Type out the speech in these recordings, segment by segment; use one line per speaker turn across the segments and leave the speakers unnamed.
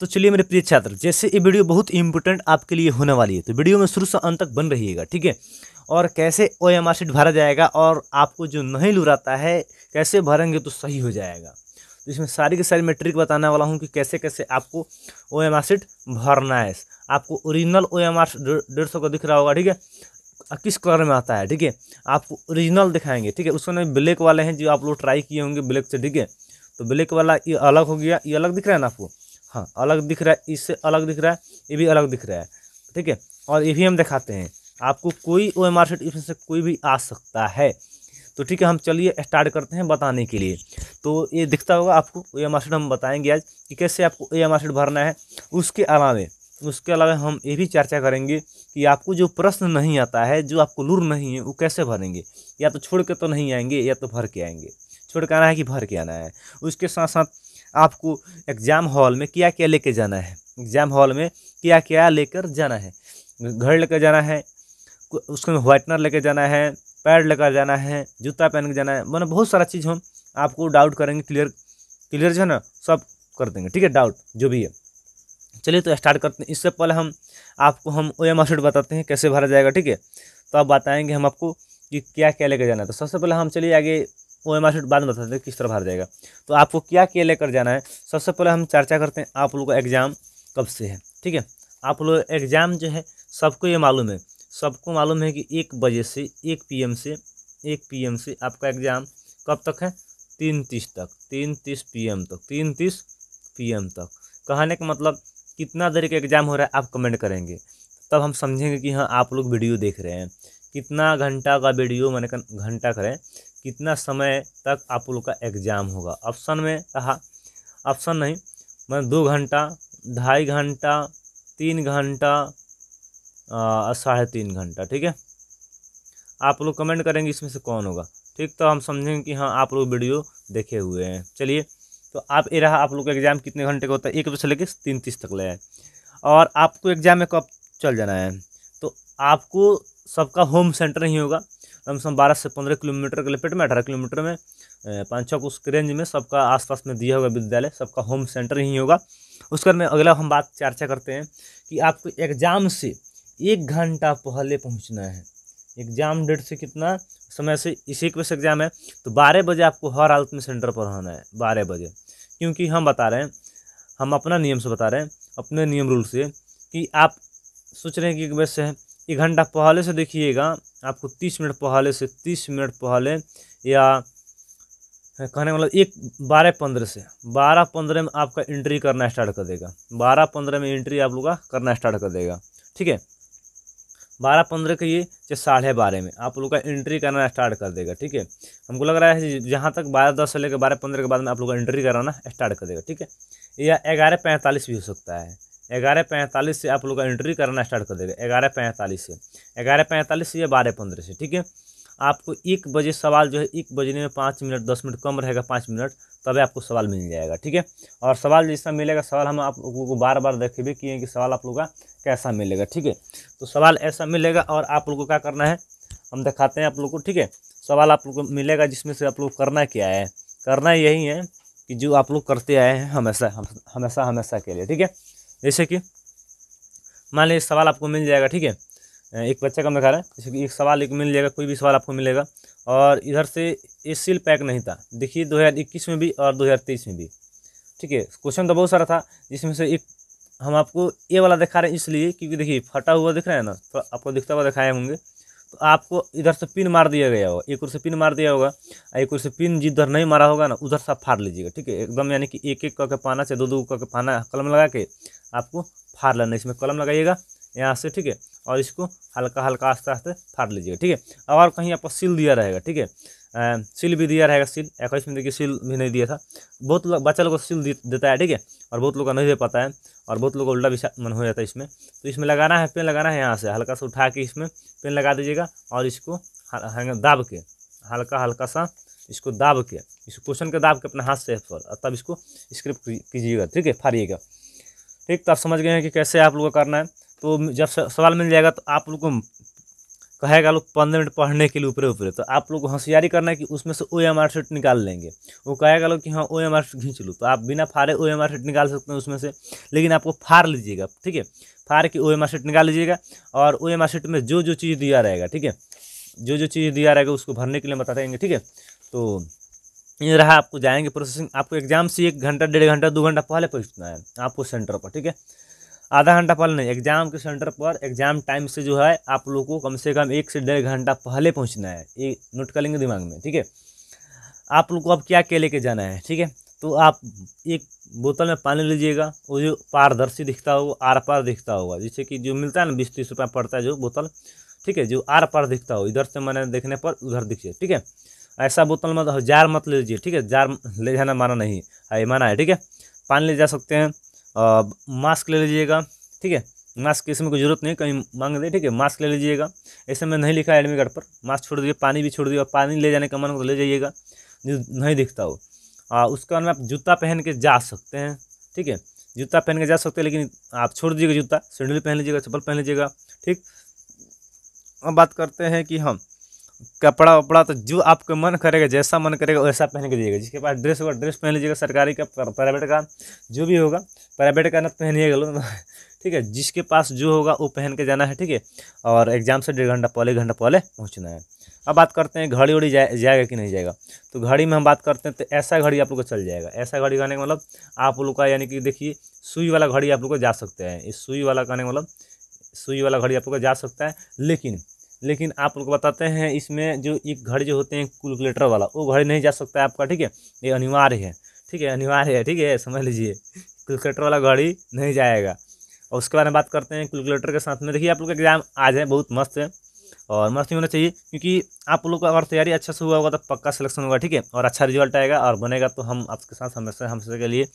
तो चलिए मेरे प्रिय छात्र जैसे ये वीडियो बहुत इंपॉर्टेंट आपके लिए होने वाली है तो वीडियो में शुरू से अंत तक बन रहिएगा ठीक है और कैसे ओ एम आर सीट भरा जाएगा और आपको जो नहीं लुराता है कैसे भरेंगे तो सही हो जाएगा तो इसमें सारी की सारी मैं ट्रिक बताने वाला हूँ कि कैसे कैसे आपको ओ एम आर सीट भरना है आपको ओरिजिनल ओ एम आर डेढ़ सौ का दिख रहा होगा ठीक है किस कलर में आता है ठीक है आपको ओरिजिनल दिखाएंगे ठीक है उसमें ब्लैक वाले हैं जो आप लोग ट्राई किए होंगे ब्लैक से ठीक है तो ब्लैक वाला ये अलग हो गया ये अलग दिख रहा है ना आपको हाँ अलग दिख रहा है इससे अलग दिख रहा है ये भी अलग दिख रहा है ठीक है और ये भी हम दिखाते हैं आपको कोई ओ एम आर इसमें से कोई भी आ सकता है तो ठीक है हम चलिए स्टार्ट करते हैं बताने के लिए तो ये दिखता होगा आपको ओ एम हम बताएंगे आज कि कैसे आपको ओ एम भरना है उसके अलावा उसके अलावा हम ये भी चर्चा करेंगे कि आपको जो प्रश्न नहीं आता है जो आपको लुर नहीं है वो कैसे भरेंगे या तो छोड़ के तो नहीं आएंगे या तो भर के आएंगे छोड़ के आना है कि भर के आना है उसके साथ साथ आपको एग्ज़ाम हॉल में क्या क्या लेके जाना है एग्ज़ाम हॉल में क्या क्या लेकर जाना है घर लेकर जाना है उसमें व्हाइटनर लेकर जाना है पैड लेकर जाना है जूता पहन के जाना है मतलब बहुत सारा चीज़ हम आपको डाउट करेंगे क्लियर क्लियर जो है ना सब कर देंगे ठीक है डाउट जो भी है चलिए तो स्टार्ट करते हैं इससे पहले हम आपको हम ओ एम बताते हैं कैसे भरा जाएगा ठीक है तो आप बताएंगे हम आपको कि क्या क्या लेके जाना है तो सबसे पहले हम चलिए आगे वो एम बाद में बताते हैं किस तरह भर जाएगा तो आपको क्या क्या लेकर जाना है सबसे पहले हम चर्चा करते हैं आप लोग का एग्ज़ाम कब से है ठीक है आप लोग एग्ज़ाम जो है सबको ये मालूम है सबको मालूम है कि एक बजे से एक पी से एक पी से आपका एग्ज़ाम कब तक है तीन तीस तक तीन तीस पी तक तीन तीस पी तक कहने का मतलब कितना देर का एग्ज़ाम हो रहा है आप कमेंट करेंगे तब हम समझेंगे कि हाँ आप लोग वीडियो देख रहे हैं कितना घंटा का वीडियो मैंने घंटा करें कितना समय तक आप लोग का एग्ज़ाम होगा ऑप्शन में कहा ऑप्शन नहीं मैं मतलब दो घंटा ढाई घंटा तीन घंटा साढ़े तीन घंटा ठीक है आप लोग कमेंट करेंगे इसमें से कौन होगा ठीक तो हम समझेंगे कि हाँ आप लोग वीडियो देखे हुए हैं चलिए तो आप ये रहा आप लोग का एग्ज़ाम कितने घंटे का होता है एक बजे से लेकर तीन तीस तक ले और आपको एग्ज़ाम में कब चल जाना है तो आपको सबका होम सेंटर ही होगा कम से कम बारह से पंद्रह किलोमीटर के लपेट में अठारह किलोमीटर में पाँच छः उस रेंज में सबका आसपास में दिया होगा विद्यालय सबका होम सेंटर ही होगा उसके बाद में अगला हम बात चर्चा करते हैं कि आपको एग्ज़ाम से एक घंटा पहले पहुँचना है एग्ज़ाम डेट से कितना समय से इसी के एग्ज़ाम है तो बारह बजे आपको हर हालत में सेंटर पर रहना है बारह बजे क्योंकि हम बता रहे हैं हम अपना नियम से बता रहे हैं अपने नियम रूल से कि आप सोच रहे हैं कि वैसे एक घंटा पहले से देखिएगा आपको तीस मिनट पहले से तीस मिनट पहले या कहने मतलब एक बारह पंद्रह से बारह पंद्रह में आपका एंट्री करना स्टार्ट कर देगा बारह पंद्रह में एंट्री आप लोग का करना स्टार्ट कर देगा ठीक है बारह पंद्रह के ये चाहे साढ़े बारह में आप लोग का एंट्री करना स्टार्ट कर देगा ठीक है हमको लग रहा है जहाँ तक बारह दस से लेकर बारह पंद्रह के बाद में आप लोग का एंट्री कराना स्टार्ट कर देगा ठीक है या ग्यारह पैंतालीस भी हो सकता है ग्यारह पैंतालीस से आप लोग का एंट्री करना स्टार्ट कर देगा ग्यारह पैंतालीस से ग्यारह पैंतालीस से या बारह पंद्रह से ठीक है आपको एक बजे सवाल जो है एक बजने में पाँच मिनट दस मिनट कम रहेगा पाँच मिनट तब आपको सवाल मिल जाएगा ठीक है और सवाल जैसा मिलेगा सवाल हम आप लोगों को बार बार देखे भी किए कि, कि सवाल आप लोगों का कैसा मिलेगा ठीक है तो सवाल ऐसा मिलेगा और आप लोगों को क्या करना है हम दिखाते हैं आप लोग को ठीक है सवाल आप लोग को मिलेगा जिसमें से आप लोग करना क्या है करना यही है कि जो आप लोग करते आए हैं हमेशा हमेशा हमेशा के लिए ठीक है जैसे कि मान लीजिए सवाल आपको मिल जाएगा ठीक है एक बच्चा का मैं रहा है जैसे कि एक सवाल एक मिल जाएगा कोई भी सवाल आपको मिलेगा और इधर से ए सील पैक नहीं था देखिए 2021 में भी और 2023 में भी ठीक है क्वेश्चन तो बहुत सारा था जिसमें से एक हम आपको ये वाला दिखा रहे हैं इसलिए क्योंकि देखिए फटा हुआ दिख रहा है ना तो आपको दिखता हुआ दिखाए होंगे आपको इधर से पिन मार दिया गया होगा एक ओर से पिन मार दिया होगा एक ओर से पिन जिधर नहीं मारा होगा ना उधर से आप फाड़ लीजिएगा ठीक है एकदम यानी कि एक एक करके पाना से दो दो करके पाना कलम लगा के आपको फाड़ लेना इसमें कलम लगाइएगा यहाँ से ठीक है और इसको हल्का हल्का आस्ते आस्ते फाड़ लीजिएगा ठीक है और कहीं आपको सिल दिया रहेगा ठीक है सील भी दिया रहेगा सिल इक्कीस में देखिए सील भी नहीं दिया था बहुत लोग बच्चा लोग को सील देता है ठीक है और बहुत लोग का नहीं दे पाता है और बहुत लोग का उल्टा भी मन हो जाता है इसमें तो इसमें लगाना है पेन लगाना है यहाँ से हल्का सा उठा के इसमें पेन लगा दीजिएगा और इसको दाब के हल्का हल्का सा इसको दाब के इस क्वेश्चन के दाब के अपने हाथ से तब इसको स्क्रिप्ट कीजिएगा ठीक है फाड़िएगा ठीक तो आप समझ गए हैं कि कैसे आप लोग को करना है तो जब सवाल मिल जाएगा तो आप लोग को कहेगा लोग पंद्रह मिनट पढ़ने के लिए ऊपरे ऊपरे तो आप लोग होशियारी करना है कि उसमें से ओ एम आर सेट निकाल लेंगे वो कहेगा लोग कि हाँ ओ एम आर सेट खींच लूँ तो आप बिना फारे ओ एम आर सेट निकाल सकते हैं उसमें से लेकिन आपको फार लीजिएगा ठीक है फार के ओ एम आर सेट निकाल लीजिएगा और ओ एम आर सेट में जो जो चीज़ दिया रहेगा ठीक है जो जो चीज़ दिया रहेगा उसको भरने के लिए बता देंगे ठीक है तो ये रहा आपको जाएंगे प्रोसेसिंग आपको एग्जाम से एक घंटा डेढ़ घंटा दो घंटा पहले पहुँचना है आपको सेंटर पर ठीक है आधा घंटा पहले नहीं एग्ज़ाम के सेंटर पर एग्ज़ाम टाइम से जो है आप लोग को कम से कम एक से डेढ़ घंटा पहले पहुंचना है ये नोट कर लेंगे दिमाग में ठीक है आप लोग को अब क्या क्या लेके जाना है ठीक है तो आप एक बोतल में पानी लीजिएगा वो जो पारदर्शी दिखता होगा आर पार दिखता होगा जैसे कि जो मिलता है ना बीस तीस रुपये पड़ता है जो बोतल ठीक है जो आर पार दिखता हो इधर से मैंने देखने पर उधर दिखिए ठीक है ऐसा बोतल मत जार मत ले लीजिए ठीक है जार ले जाना माना नहीं है माना है ठीक है पानी ले जा सकते हैं मास्क ले लीजिएगा ठीक है मास्क इसमें कोई ज़रूरत नहीं कहीं मांग दे ठीक है मास्क ले लीजिएगा ऐसे में नहीं लिखा है एडमिट कार्ड पर मास्क छोड़ दीजिए पानी भी छोड़ दीजिए पानी ले जाने का मन हो तो ले जाइएगा जो नहीं दिखता हो उसके बाद में आप जूता पहन के जा सकते हैं ठीक है जूता पहन के जा सकते हैं लेकिन आप छोड़ दीजिएगा जूता सैंडल पहन लीजिएगा चप्पल पहन लीजिएगा ठीक अब बात करते हैं कि हम कपड़ा वपड़ा तो जो आपका मन करेगा जैसा मन करेगा वैसा पहन के दीजिएगा जिसके पास ड्रेस होगा ड्रेस पहन लीजिएगा सरकारी का प्राइवेट का जो भी होगा प्राइवेट का ना तो पहनिएगा लोग ठीक है जिसके पास जो होगा वो पहन के जाना है ठीक है और एग्जाम से डेढ़ घंटा पहले घंटा पहले पहुँचना है अब बात करते हैं घड़ी उड़ी जाए जाएगा कि नहीं जाएगा तो घड़ी में हम बात करते हैं तो ऐसा घड़ी आप लोग को चल जाएगा ऐसा घड़ी कहने का मतलब आप लोग का यानी कि देखिए सुई वाला घड़ी आप लोग को जा सकते हैं इस सुई वाला कहने का मतलब सुई वाला घड़ी आप लोग को जा सकता है लेकिन लेकिन आप लोग बताते हैं इसमें जो एक घड़ी जो होते हैं कैलकुलेटर वाला वो घड़ी नहीं जा सकता आपका ठीक है ये अनिवार्य है ठीक है अनिवार्य है ठीक है समझ लीजिए कैलकुलेटर वाला घड़ी नहीं जाएगा और उसके बारे में बात करते हैं कैलकुलेटर के साथ में देखिए आप लोग का एग्ज़ाम आ जाए बहुत मस्त है और मस्त ही होना चाहिए क्योंकि आप लोग का अगर तैयारी अच्छा से हुआ होगा तो पक्का सिलेक्शन होगा ठीक है और अच्छा रिजल्ट आएगा और बनेगा तो हम आपके साथ हमेशा हमसे के लिए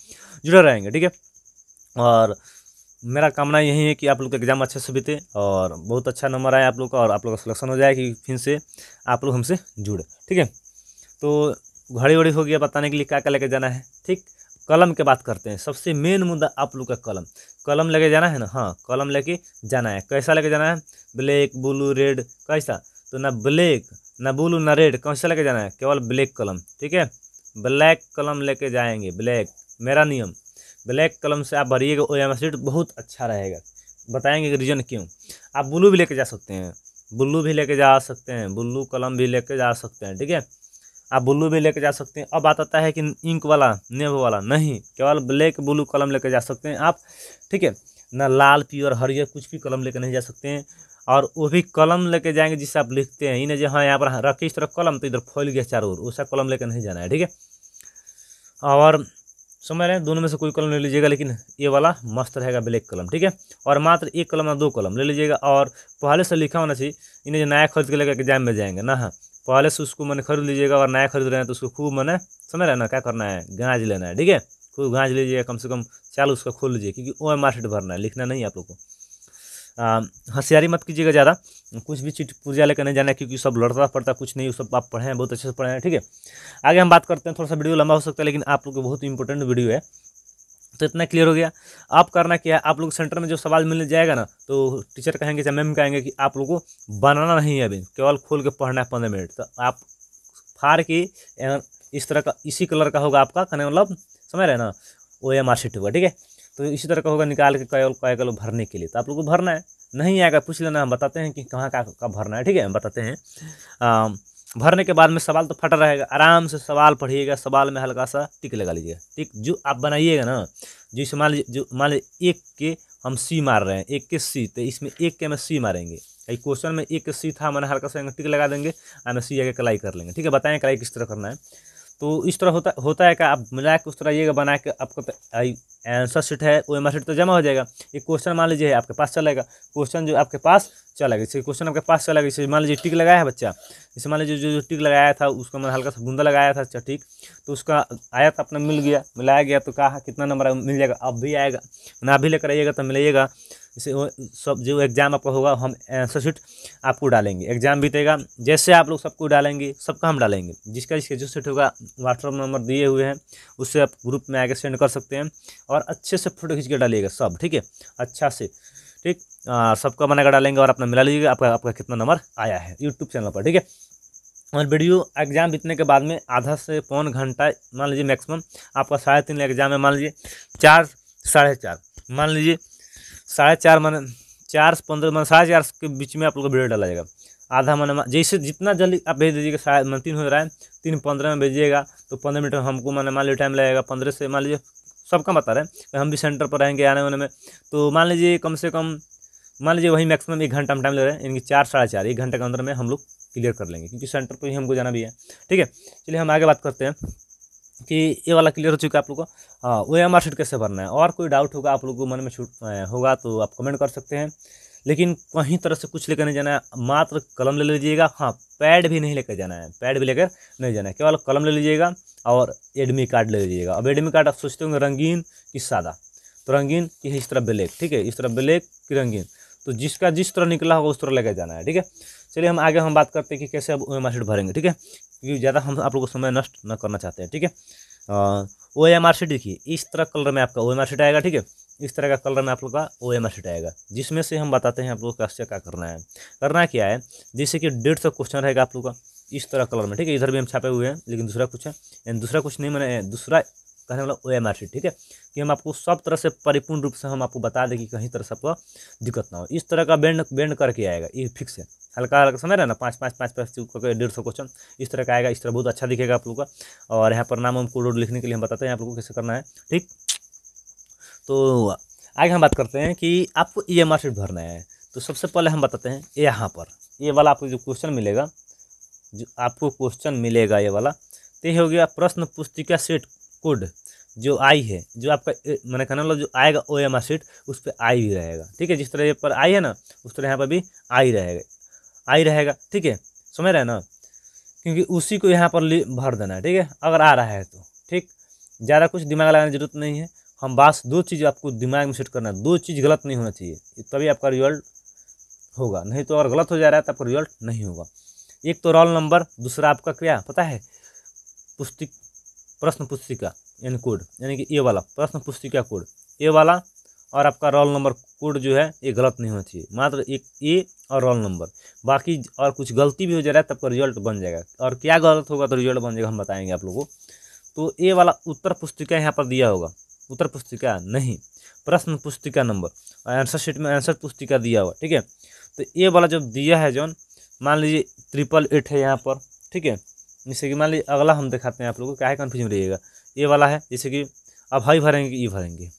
जुड़े रहेंगे ठीक है और मेरा कामना यही है कि आप लोग का एग्ज़ाम अच्छे से बीते और बहुत अच्छा नंबर आए आप लोग का और आप लोग का सिलेक्शन हो जाए कि फिर से आप लोग हमसे जुड़े ठीक है तो घड़ी वड़ी हो गया बताने के लिए क्या क्या लेके जाना है ठीक कलम के बात करते हैं सबसे मेन मुद्दा आप लोग का कलम कलम लेके जाना है ना हाँ कलम लेके जाना है कैसा लेके जाना है ब्लैक ब्लू रेड कैसा तो ना ब्लैक ना ब्लू ना रेड कैसा लेके जाना है केवल ब्लैक कलम ठीक है ब्लैक कलम लेके जाएंगे ब्लैक मेरा नियम ब्लैक कलम से आप भरिएगा ओ एम बहुत अच्छा रहेगा बताएंगे रीज़न क्यों आप ब्लू भी लेके जा सकते हैं ब्लू भी लेके जा सकते हैं ब्लू कलम भी लेके जा सकते हैं ठीक है आप ब्लू भी लेके जा सकते हैं अब बात आता है कि इंक वाला नेव वाला नहीं केवल ब्लैक ब्लू कलम लेके जा सकते हैं आप ठीक है ना लाल प्योर हरियर कुछ भी कलम लेके नहीं जा सकते हैं और वो भी कलम लेके जाएंगे जिससे आप लिखते हैं इन्हें जो हाँ यहाँ पर रखे इस तरह कलम तो इधर फैल गया चारों ओर उसका कलम लेके नहीं जाना है ठीक है और समझ रहे हैं दोनों में से कोई कलम ले लीजिएगा लेकिन ये वाला मस्त रहेगा ब्लैक कलम ठीक है और मात्र एक कलम ना दो कलम ले लीजिएगा और पहले से लिखा होना चाहिए इन्हें जो नया खरीद के लेकर एग्जाम में जाएंगे ना हाँ पहले से उसको मैंने खरीद लीजिएगा और नया खरीद रहे हैं तो उसको खूब मैंने समझ रहे ना क्या करना है गाँज लेना है ठीक है खूब गाँज लीजिएगा कम से कम चालू उसका खोल लीजिए क्योंकि वो मार्केट भरना है लिखना नहीं आप लोग को हंसियारी मत कीजिएगा ज़्यादा कुछ भी चीट पुर्जा लेकर नहीं जाना क्योंकि सब लड़ता पड़ता कुछ नहीं सब आप पढ़े हैं बहुत अच्छे से पढ़े हैं ठीक है आगे हम बात करते हैं थोड़ा सा वीडियो लंबा हो सकता है लेकिन आप लोग को बहुत इंपॉर्टेंट वीडियो है तो इतना क्लियर हो गया आप करना क्या है आप लोग सेंटर में जो सवाल मिल जाएगा ना तो टीचर कहेंगे चाहे मैम कहेंगे कि आप लोग को बनाना नहीं है अभी केवल खोल के पढ़ना है पंद्रह मिनट तो आप फार की इस तरह का इसी कलर का होगा आपका कहने मतलब समझ रहे ना ओ एम आर सीट होगा ठीक है तो इसी तरह का होगा निकाल के कैल कै भरने के लिए तो आप लोग को भरना है नहीं आएगा पूछ लेना हम बताते हैं कि कहाँ का कब भरना है ठीक है हम बताते हैं आ, भरने के बाद में सवाल तो फटा रहेगा आराम से सवाल पढ़िएगा सवाल में हल्का सा टिक लगा लीजिएगा टिक जो आप बनाइएगा ना जैसे मान लीजिए जो मान लीजिए एक के हम सी मार रहे हैं एक के सी तो इसमें एक के हमें सी मारेंगे कई क्वेश्चन में एक के सी था मैंने हल्का सा टिक लगा देंगे हमें सी आगे कलाई कर लेंगे ठीक है बताएँ कलाई किस तरह करना है तो इस तरह होता होता है क्या आप मिला के उस तरह ये बना के आपका आंसर सीट है ओ एम सीट तो जमा हो जाएगा ये क्वेश्चन मान लीजिए आपके पास चलेगा क्वेश्चन जो आपके पास गया जैसे क्वेश्चन आपके पास चला गया जैसे मान लीजिए टिक लगाया है बच्चा जैसे मान लीजिए जो जो टिक लगाया था उसका मैंने हल्का सा बूंदा लगाया था अच्छा ठीक तो उसका आया था अपना मिल गया मिलाया गया तो कहा कितना नंबर मिल जाएगा अब भी आएगा ना भी लेकर आइएगा तो मिलाइएगा इसे सब जो एग्ज़ाम आपका होगा हम आंसर शीट आपको डालेंगे एग्ज़ाम बीतेगा जैसे आप लोग सबको डालेंगे सबका हम डालेंगे जिसका जिसका जो सेट होगा व्हाट्सअप नंबर दिए हुए हैं उससे आप ग्रुप में आके सेंड कर सकते हैं और अच्छे से फोटो खींच के डालिएगा सब ठीक है अच्छा से ठीक सबका बनाकर डालेंगे और अपना मिला लीजिएगा आपका आपका कितना नंबर आया है यूट्यूब चैनल पर ठीक है और वीडियो एग्ज़ाम बीतने के बाद में आधा से पौन घंटा मान लीजिए मैक्सिमम आपका साढ़े तीन एग्ज़ाम है मान लीजिए चार साढ़े चार मान लीजिए साढ़े चार मन चार से पंद्रह मन साढ़े चार के बीच में आप लोग का वीडियो डाला जाएगा आधा मन जैसे जितना जल्दी आप भेज दीजिएगा शायद मन तीन हो रहा है तीन पंद्रह में भेजिएगा तो पंद्रह मिनट हमको मैंने मान लीजिए टाइम लगेगा पंद्रह से मान लीजिए सबका बता रहे हैं तो हम भी सेंटर पर रहेंगे आने वाने में तो मान लीजिए कम से कम मान लीजिए वही मैक्सिमम एक घंटा हम टाइम ले रहे हैं कि चार साढ़े चार एक घंटे के अंदर में हम लोग क्लियर कर लेंगे क्योंकि सेंटर पर ही हमको जाना भी है ठीक है चलिए हम आगे बात करते हैं कि ये वाला क्लियर हो चुका है आप लोग को ओ एम आर शीट कैसे भरना है और कोई डाउट होगा आप लोग को मन में छूट होगा तो आप कमेंट कर सकते हैं लेकिन कहीं तरह से कुछ लेकर नहीं जाना है मात्र कलम ले लीजिएगा हाँ पैड भी नहीं लेकर जाना है पैड भी लेकर नहीं जाना है केवल कलम ले लीजिएगा और एडमी कार्ड ले लीजिएगा अब एडमी कार्ड आप सोचते होंगे रंगीन कि सादा तो रंगीन कि इस तरह ब्लैक ठीक है इस तरह ब्लैक कि रंगीन तो जिसका जिस तरह निकला होगा उस तरह लेकर जाना है ठीक है चलिए हम आगे हम बात करते हैं कि कैसे अब ओ एम भरेंगे ठीक है क्योंकि ज़्यादा हम आप लोग को समय नष्ट न करना चाहते हैं ठीक है ओ एम आर सीट देखिए इस तरह कलर में आपका ओ एम आर सीट आएगा ठीक है इस तरह का कलर में आप लोग का ओ एम आर सीट आएगा जिसमें से हम बताते हैं आप लोग का क्या करना है करना क्या है जैसे कि डेढ़ सौ क्वेश्चन रहेगा आप लोग का इस तरह कलर में ठीक है इधर भी हम छापे हुए हैं लेकिन दूसरा कुछ है एंड दूसरा कुछ नहीं मैंने दूसरा कहने वाला ओ एम आर सी ठीक है कि हम आपको सब तरह से परिपूर्ण रूप से हम आपको बता दें कि कहीं तरह से आपको दिक्कत ना हो इस तरह का बैंड बैंड करके आएगा ये फिक्स है हल्का हल्का समझ रहे ना पाँच पाँच पाँच पाँच करके डेढ़ सौ क्वेश्चन इस तरह का आएगा इस तरह बहुत अच्छा दिखेगा आप लोग का और यहाँ पर नाम हम कोड लिखने के लिए हम बताते हैं आप लोग को कैसे करना है ठीक तो आगे हम बात करते हैं कि आपको ई एम आर सीट भरना है तो सबसे पहले हम बताते हैं यहाँ पर ये वाला आपको जो क्वेश्चन मिलेगा जो आपको क्वेश्चन मिलेगा ये वाला तो हो गया प्रश्न पुस्तिका सेट कोड जो आई है जो आपका मैंने कहना मतलब जो आएगा ओ एम सीट उस पर आई भी रहेगा ठीक है जिस तरह पर आई है ना उस तरह यहाँ पर भी आई रहेगा आई रहेगा ठीक है समझ रहे हैं ना क्योंकि उसी को यहाँ पर भर देना है ठीक है अगर आ रहा है तो ठीक ज़्यादा कुछ दिमाग लगाने की जरूरत नहीं है हम बास दो चीज़ आपको दिमाग में सेट करना है दो चीज़ गलत नहीं होना चाहिए तभी आपका रिजल्ट होगा नहीं तो अगर गलत हो जा रहा है तो आपका रिजल्ट नहीं होगा एक तो रोल नंबर दूसरा आपका क्या पता है पुस्तिक प्रश्न पुस्तिका यानी कोड यानी कि ए वाला प्रश्न पुस्तिका कोड ए वाला और आपका रोल नंबर कोड जो है ये गलत नहीं होना चाहिए मात्र एक ए और रोल नंबर बाकी और कुछ गलती भी हो जा रहा है तब का रिजल्ट बन जाएगा और क्या गलत होगा तो रिजल्ट बन जाएगा हम बताएंगे आप लोगों को तो ए वाला उत्तर पुस्तिका यहाँ पर दिया होगा उत्तर पुस्तिका नहीं प्रश्न पुस्तिका नंबर आंसर शीट में आंसर पुस्तिका दिया हुआ ठीक है तो ए वाला जब दिया है जो मान लीजिए ट्रिपल एट है यहाँ पर ठीक है जैसे कि मान लीजिए अगला हम दिखाते हैं आप लोगों को क्या है कन्फ्यूजन रहिएगा ये वाला है जैसे कि अब हाई भरेंगे कि ई भरेंगे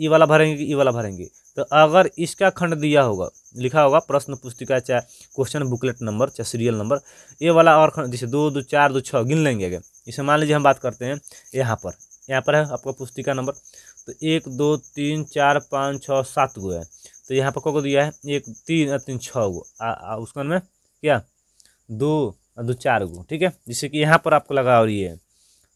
ई वाला भरेंगे कि ई वाला भरेंगे तो अगर इसका खंड दिया होगा लिखा होगा प्रश्न पुस्तिका चाहे क्वेश्चन बुकलेट नंबर चाहे सीरियल नंबर ये वाला और खंड जैसे दो दो चार दो छः गिन लेंगे अगर जैसे मान लीजिए हम बात करते हैं यहाँ पर यहाँ पर है आपका पुस्तिका नंबर तो एक दो तीन चार पाँच छः सात गो है तो यहाँ पर को दिया है एक तीन तीन छः गो उसका में क्या दो और दो चार गो ठीक है जैसे कि यहाँ पर आपको लगा हो रही है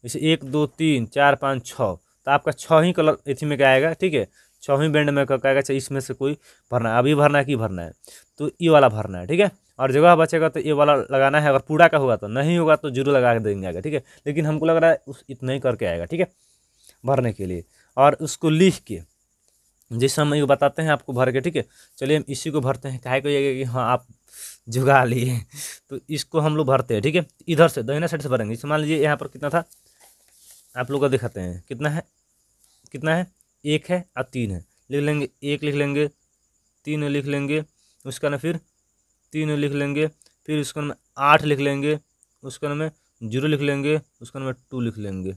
जैसे एक दो तीन चार पाँच छः तो आपका छः ही कलर इसी में क्या आएगा ठीक है छः बैंड में क्या आएगा चाहे इसमें से कोई भरना है अभी भरना है कि भरना है तो ये वाला भरना है ठीक है और जगह बचेगा तो ये वाला लगाना है अगर पूरा का होगा तो नहीं होगा तो जरूर लगा के देंगे आगे ठीक है लेकिन हमको लग रहा है उस इतना ही करके आएगा ठीक है भरने के लिए और उसको लिख के जैसे हम ये बताते हैं आपको भर के ठीक है चलिए हम इसी को भरते हैं कहे को ये कि हाँ आप जुगा लिए तो इसको हम लोग भरते हैं ठीक है इधर से दहिना साइड से भरेंगे इसे मान लीजिए यहाँ पर कितना था आप लोग का दिखाते हैं कितना है कितना है एक है और तीन है लिख लेंगे एक लिख लेंगे तीन लिख लेंगे उसका ना फिर तीन लिख लेंगे फिर उसका नाम आठ लिख लेंगे उसका नाम जीरो लिख लेंगे उसका नाम टू लिख लेंगे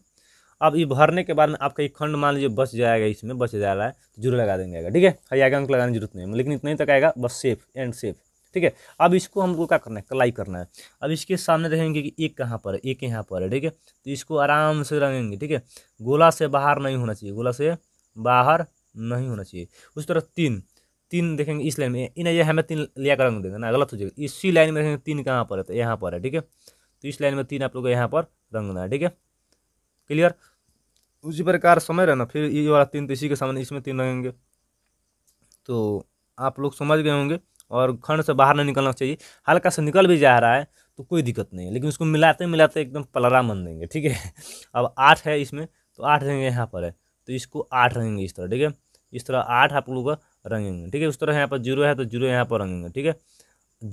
अब ये भरने के बाद में आपका एक खंड मान लीजिए बच जाएगा इसमें बच जा रहा है तो जीरो लगा देंगे ठीक है हरियाणा अंक लगाने की जरूरत नहीं है लेकिन इतना ही तक आएगा बस सेफ एंड सेफ ठीक है अब इसको हमको क्या करना है कलाई करना है अब इसके सामने रहेंगे कि एक कहाँ पर है एक यहाँ पर है ठीक है तो इसको आराम से रंगेंगे ठीक है गोला से बाहर नहीं होना चाहिए गोला से बाहर नहीं होना चाहिए उस तरह तीन तीन देखेंगे इस लाइन में इन ये हमें तीन लिया कर रंग देंगे ना गलत हो जाएगा इसी लाइन में रहेंगे तीन कहाँ पर है तो यहाँ पर है ठीक है तो इस लाइन में तीन आप लोग यहाँ पर रंगना है ठीक है क्लियर उसी प्रकार समय रहना फिर ये वाला तीन तो इसी के सामने इसमें तीन रंगेंगे तो आप लोग समझ गए होंगे और खंड से बाहर नहीं निकलना चाहिए हल्का से निकल भी जा रहा है तो कोई दिक्कत नहीं है लेकिन उसको मिलाते मिलाते एकदम पलरा मन देंगे ठीक है अब आठ है इसमें तो आठ रहेंगे यहाँ पर है तो इसको आठ रहेंगे इस तरह ठीक है इस तरह आठ आप लोगों का रंगेंगे ठीक है उस तरह यहाँ पर जीरो है तो जीरो यहाँ पर रंगेंगे ठीक है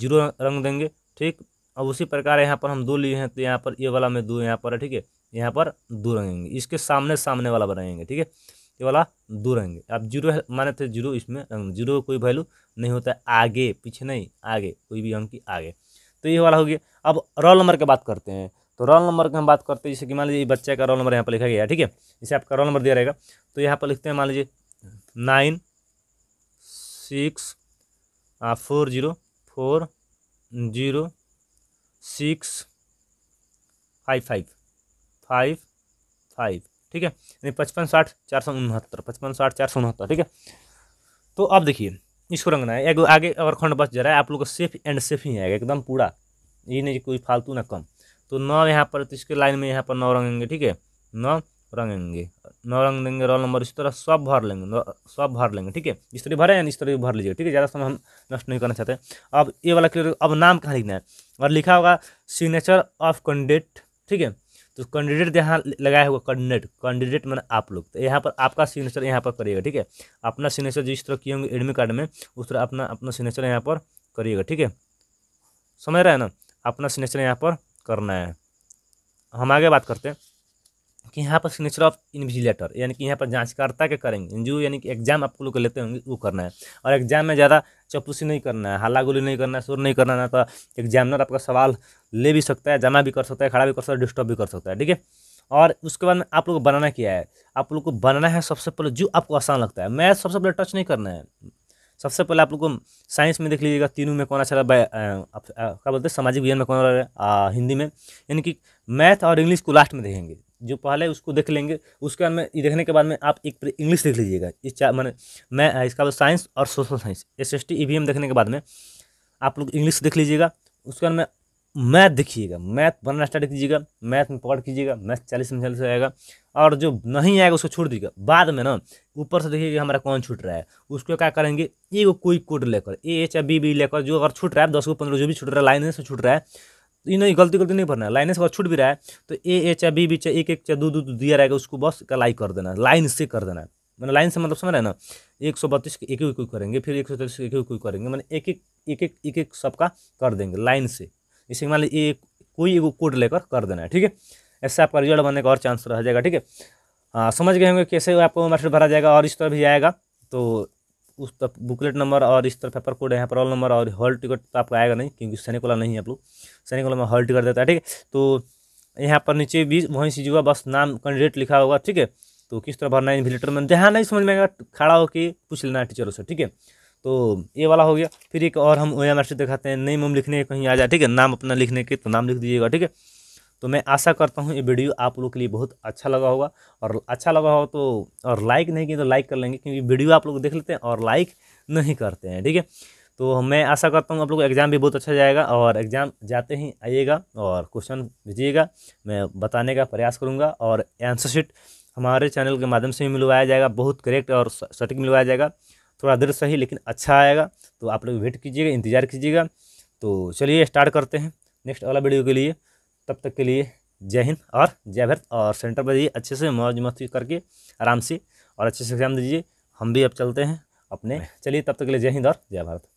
जीरो रंग देंगे ठीक अब उसी प्रकार यहाँ पर हम दो लिए हैं तो यहाँ पर ये वाला में दो यहाँ पर है ठीक है यहाँ पर दो रंगेंगे इसके सामने सामने वाला बनाएंगे ठीक है ये वाला दो रहेंगे आप जीरो माने थे जीरो इसमें रंग जीरो का कोई वैल्यू नहीं होता है आगे पीछे नहीं आगे कोई भी अंक की आगे तो ये वाला हो गया अब रोल नंबर की बात करते हैं तो रोल नंबर की हम बात करते हैं जैसे कि मान लीजिए बच्चे का रोल नंबर यहाँ पर लिखा गया ठीक है जैसे आपका रोल नंबर दिया रहेगा तो यहाँ पर लिखते हैं मान लीजिए nine six four zero four zero six five five five five ठीक है यानी पचपन साठ चार सौ उनहत्तर पचपन साठ चार सौ उनहत्तर ठीक है तो अब देखिए इसको रंगना है एक आगे अगर खंड बच जा रहा है आप लोग को सेफ एंड सेफ ही आएगा एकदम पूरा ये नहीं कोई फालतू ना कम तो नौ यहाँ पर तो इसके लाइन में यहाँ पर नौ रंगेंगे ठीक है नौ रंगेंगे नौ रंग देंगे रोल नंबर इस तरह सब भर लेंगे सब भर लेंगे ठीक है इस तरह भरे या इस तरह भर लीजिए ठीक है ज़्यादा समय हम नष्ट नहीं करना चाहते अब ये वाला क्लियर अब नाम कहाँ लिखना है और लिखा होगा सिग्नेचर ऑफ कैंडिडेट ठीक है तो कैंडिडेट तो यहाँ लगाया हुआ कैंडिडेट कैंडिडेट मैंने आप लोग तो यहाँ पर आपका सिग्नेचर यहाँ पर करिएगा ठीक है अपना सिग्नेचर जिस तरह किए होंगे एडमिट कार्ड में उस तरह अपना अपना सिग्नेचर यहाँ पर करिएगा ठीक है समझ रहे हैं ना अपना सिग्नेचर यहाँ पर करना है हम आगे बात करते हैं कि यहाँ पर सिग्नेचर ऑफ इन्विजिलेटर यानी कि यहाँ पर जांचकर्ता के करेंगे जो यानी कि एग्जाम आप लोग लेते होंगे वो करना है और एग्जाम में ज़्यादा चपूसी नहीं करना है हाला गोली नहीं करना है शोर नहीं करना है ना तो एग्जामिनर आपका सवाल ले भी सकता है जमा भी कर सकता है खड़ा भी कर सकता है डिस्टर्ब भी कर सकता है ठीक है और उसके बाद आप लोग को बनाना क्या है आप लोग को बनाना है सबसे पहले जो आपको आसान लगता है मैथ सबसे पहले टच नहीं करना है सबसे पहले आप लोग को साइंस में देख लीजिएगा तीनों में कौन अच्छा रहा क्या बोलते हैं सामाजिक विज्ञान में कौन अच्छा रहा है हिंदी में यानी कि मैथ और इंग्लिश को लास्ट में देखेंगे जो पहले उसको देख लेंगे उसके बाद में देखने के बाद में आप एक इंग्लिश देख लीजिएगा इस चार मैंने मैं इसका बाद मतलब साइंस और social science S S T देखने के बाद में आप लोग इंग्लिश देख लीजिएगा उसके बाद में मैथ देखिएगा मैथ बनना स्टार्ट कीजिएगा मैथ में पकड़ कीजिएगा मैथ चालीस में चालीस आएगा और जो नहीं आएगा उसको छोड़ दीजिएगा बाद में ना ऊपर से देखिएगा हमारा कौन छूट रहा है उसको क्या करेंगे ए कोई कोड लेकर ए एच या बी बी लेकर जो अगर छूट रहा है दस को पंद्रह जो भी छूट रहा है लाइन से छूट रहा है ये गलती गलती नहीं भरना है लाइने से अगर छूट भी रहा है तो ए ए चाहे बी बी चाहे एक एक चाहे दो दो दिया रहेगा उसको बस कलाई कर देना है लाइन से कर देना है मैंने लाइन से मतलब समझ रहे ना एक सौ बत्तीस एक एक कोई करेंगे फिर एक सौ तैतीस एक एक कोई करेंगे मैंने एक एक एक एक एक एक सबका कर देंगे लाइन से इसे मान ली एक कोई एगो कोड लेकर कर देना है ठीक है ऐसे आपका रिजल्ट बनने का और चांस रह जाएगा ठीक है हाँ समझ गए होंगे कैसे आपको मैसेज भरा जाएगा और इस तरह भी आएगा तो उस तरफ बुकलेट नंबर और इस तरफ पेपर कोड यहाँ पर ऑल नंबर और हॉल टिकट तो आपका आएगा नहीं क्योंकि सैनिक वाला नहीं है आप लोग सैनिक वाला में हॉल टिकट देता है ठीक है तो यहाँ पर नीचे भी वहीं से जुआ बस नाम कैंडिडेट लिखा होगा ठीक है तो किस तरह भरना है इन्विलेटर में जहाँ नहीं समझ में आएगा खड़ा होकर पूछ लेना है टीचरों से ठीक है तो ये वाला हो गया फिर एक और हम ओ एम दिखाते हैं नई मोम लिखने कहीं आ जाए ठीक है नाम अपना लिखने के तो नाम लिख दीजिएगा ठीक है तो मैं आशा करता हूँ ये वीडियो आप लोग के लिए बहुत अच्छा लगा होगा और अच्छा लगा हो तो और लाइक नहीं किया तो लाइक कर लेंगे क्योंकि वीडियो आप लोग देख लेते हैं और लाइक नहीं करते हैं ठीक है तो मैं आशा करता हूँ आप लोग एग्ज़ाम भी बहुत अच्छा जाएगा और एग्ज़ाम जाते ही आइएगा और क्वेश्चन भेजिएगा मैं बताने का प्रयास करूँगा और आंसर शीट हमारे चैनल के माध्यम से ही मिलवाया जाएगा बहुत करेक्ट और सटीक मिलवाया जाएगा थोड़ा देर सही लेकिन अच्छा आएगा तो आप लोग वेट कीजिएगा इंतज़ार कीजिएगा तो चलिए स्टार्ट करते हैं नेक्स्ट वाला वीडियो के लिए तब तक के लिए जय हिंद और जय भारत और सेंटर पर जाइए अच्छे से मौज मस्ती करके आराम से और अच्छे से एग्जाम दीजिए हम भी अब चलते हैं अपने चलिए तब तक के लिए जय हिंद और जय भारत